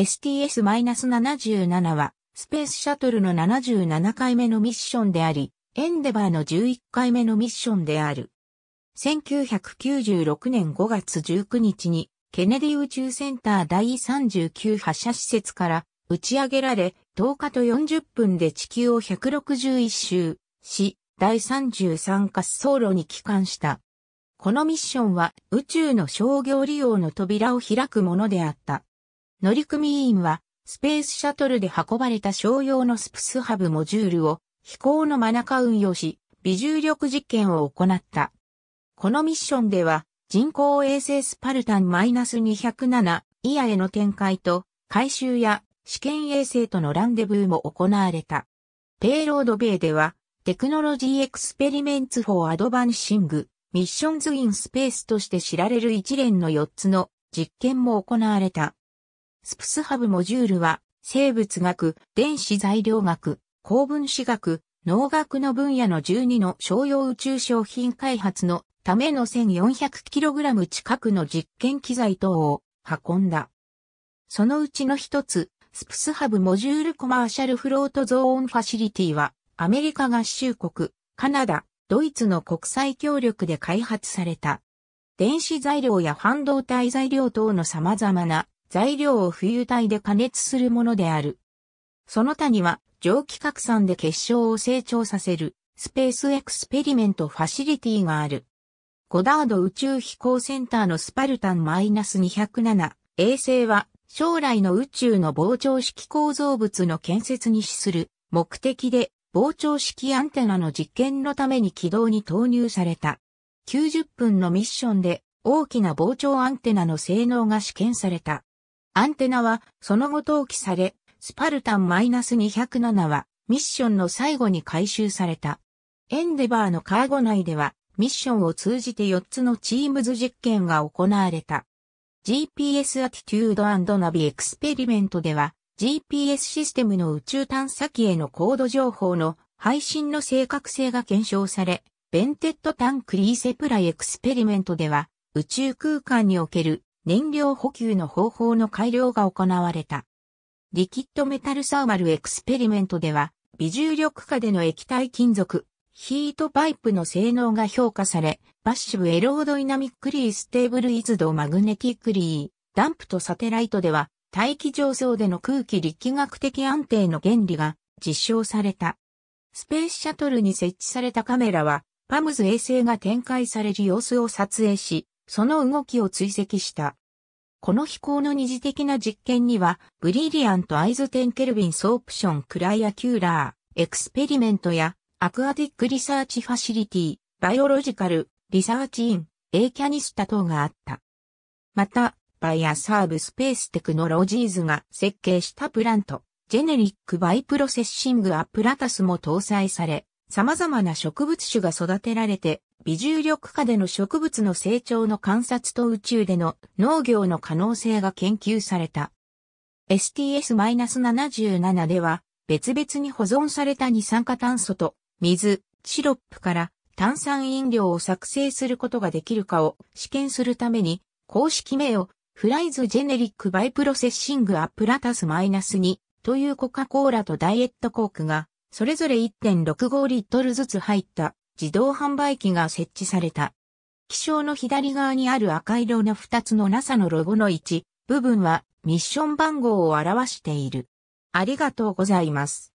STS-77 は、スペースシャトルの77回目のミッションであり、エンデバーの11回目のミッションである。1996年5月19日に、ケネディ宇宙センター第39発射施設から打ち上げられ、10日と40分で地球を161周し、第33滑走路に帰還した。このミッションは宇宙の商業利用の扉を開くものであった。乗組員は、スペースシャトルで運ばれた商用のスプスハブモジュールを飛行の真中運用し、微重力実験を行った。このミッションでは、人工衛星スパルタン -207 イヤへの展開と、回収や試験衛星とのランデブーも行われた。ペイロード米では、テクノロジーエクスペリメンツ・フォー・アドバンシング、ミッションズ・イン・スペースとして知られる一連の4つの実験も行われた。スプスハブモジュールは、生物学、電子材料学、高分子学、農学の分野の12の商用宇宙商品開発のための 1400kg 近くの実験機材等を運んだ。そのうちの一つ、スプスハブモジュールコマーシャルフロートゾーンファシリティは、アメリカ合衆国、カナダ、ドイツの国際協力で開発された。電子材料や半導体材料等の様々な材料を浮遊体で加熱するものである。その他には、蒸気拡散で結晶を成長させる、スペースエクスペリメントファシリティがある。ゴダード宇宙飛行センターのスパルタン -207 衛星は将来の宇宙の膨張式構造物の建設に資する目的で膨張式アンテナの実験のために軌道に投入された。90分のミッションで大きな膨張アンテナの性能が試験された。アンテナはその後投棄され、スパルタン -207 はミッションの最後に回収された。エンデバーのカーゴ内ではミッションを通じて4つのチームズ実験が行われた。GPS アティチュードナビエクスペリメントでは GPS システムの宇宙探査機への高度情報の配信の正確性が検証され、ベンテッドタンクリーセプライエクスペリメントでは宇宙空間における燃料補給の方法の改良が行われた。リキッドメタルサーマルエクスペリメントでは、微重力下での液体金属、ヒートパイプの性能が評価され、パッシブエロードイナミックリーステーブルイズドマグネティックリー、ダンプとサテライトでは、大気上層での空気力学的安定の原理が実証された。スペースシャトルに設置されたカメラは、パムズ衛星が展開される様子を撮影し、その動きを追跡した。この飛行の二次的な実験には、ブリリアント・アイズ・テン・ケルビン・ソープション・クライア・キューラー、エクスペリメントや、アクアティック・リサーチ・ファシリティ、バイオロジカル、リサーチ・イン、エイキャニスタ等があった。また、バイアサーブスペーステクノロジーズが設計したプラント、ジェネリックバイプロセッシングアップラタスも搭載され、様々な植物種が育てられて微重力下での植物の成長の観察と宇宙での農業の可能性が研究された。STS-77 では、別々に保存された二酸化炭素と水、シロップから炭酸飲料を作成することができるかを試験するために、公式名をフライズジェネリックバイプロセッシングアプラタスマイナス2というコカ・コーラとダイエットコークが、それぞれ1.65リットルずつ入った自動販売機が設置された。気象の左側にある赤色の2つの NASA のロゴの一部分はミッション番号を表している。ありがとうございます。